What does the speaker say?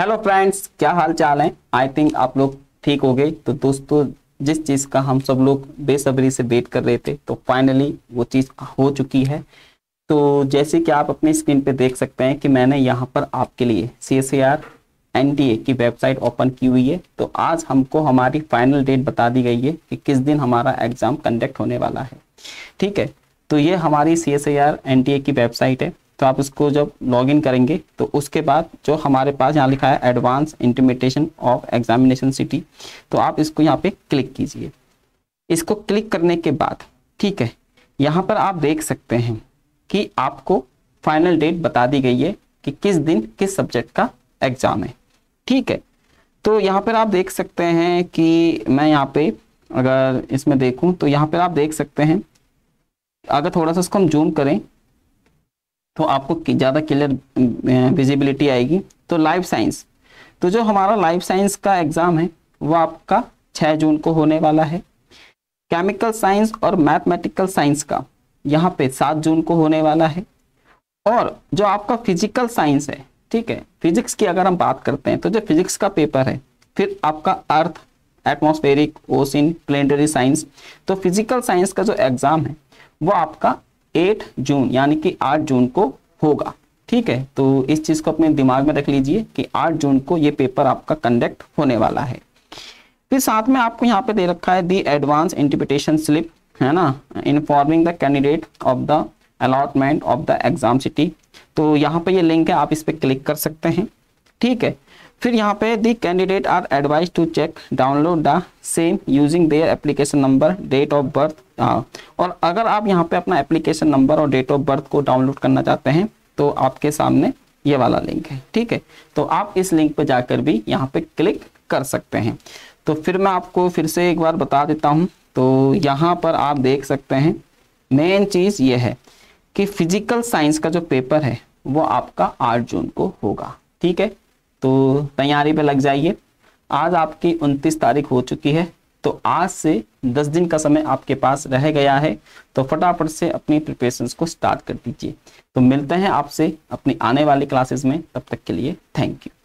hello friends क्या हाल चाल है आई थिंक आप लोग ठीक हो गए तो दोस्तों जिस चीज़ का हम सब लोग बेसब्री से वेट कर रहे थे तो फाइनली वो चीज़ हो चुकी है तो जैसे कि आप अपनी स्क्रीन पे देख सकते हैं कि मैंने यहाँ पर आपके लिए C S R N T A की वेबसाइट ओपन की हुई है तो आज हमको हमारी फाइनल डेट बता दी गई है कि किस दिन हमारा एग्ज़ाम कंडक्ट होने वाला है ठीक है तो ये हमारी C S R N T A की वेबसाइट है तो आप इसको जब लॉगिन करेंगे तो उसके बाद जो हमारे पास यहाँ लिखा है advance intimation of examination city तो आप इसको यहाँ पे क्लिक कीजिए इसको क्लिक करने के बाद ठीक है यहाँ पर आप देख सकते हैं कि आपको फाइनल डेट बता दी गई है कि किस दिन किस सब्जेक्ट का एग्ज़ाम है ठीक है तो यहाँ पर आप देख सकते हैं कि मैं यहाँ पे अगर इसमें देखूँ तो यहाँ पर आप देख सकते हैं अगर थोड़ा सा उसको हम जूम करें तो आपको ज़्यादा क्लियर विजिबिलिटी आएगी तो लाइफ साइंस तो जो हमारा लाइफ साइंस का एग्ज़ाम है वो आपका छह जून को होने वाला है केमिकल साइंस और मैथमेटिकल साइंस का यहाँ पे सात जून को होने वाला है और जो आपका फिजिकल साइंस है ठीक है फिजिक्स की अगर हम बात करते हैं तो जो फिजिक्स का पेपर है फिर आपका earth atmospheric ocean planetary science तो फिजिकल साइंस का जो एग्ज़ाम है वो आपका एट जून यानी कि आठ जून को होगा ठीक है तो इस चीज़ को अपने दिमाग में रख लीजिए कि आठ जून को ये पेपर आपका कंडक्ट होने वाला है फिर साथ में आपको यहाँ पे दे रखा है दी एडवांस इंटरप्रिटेशन स्लिप है ना informing the candidate of the allotment of the exam city तो यहाँ पे ये लिंक है आप इस पर क्लिक कर सकते हैं ठीक है फिर यहाँ पे the candidate are advise to check download the same using their application number date of birth और अगर आप यहाँ पे अपना एप्लीकेशन नंबर और डेट ऑफ बर्थ को डाउनलोड करना चाहते हैं तो आपके सामने ये वाला लिंक है ठीक है तो आप इस लिंक पर जाकर भी यहाँ पे क्लिक कर सकते हैं तो फिर मैं आपको फिर से एक बार बता देता हूँ तो यहाँ पर आप देख सकते हैं मेन चीज़ ये है कि फिजिकल साइंस का जो पेपर है वो आपका आठ जून को होगा ठीक है तो तैयारी पे लग जाइए आज आपकी उनतीस तारीख हो चुकी है तो आज से दस दिन का समय आपके पास रह गया है तो फटाफट से अपनी प्रिपरेशन को स्टार्ट कर दीजिए तो मिलते हैं आपसे अपनी आने वाली क्लासेस में तब तक के लिए थैंक यू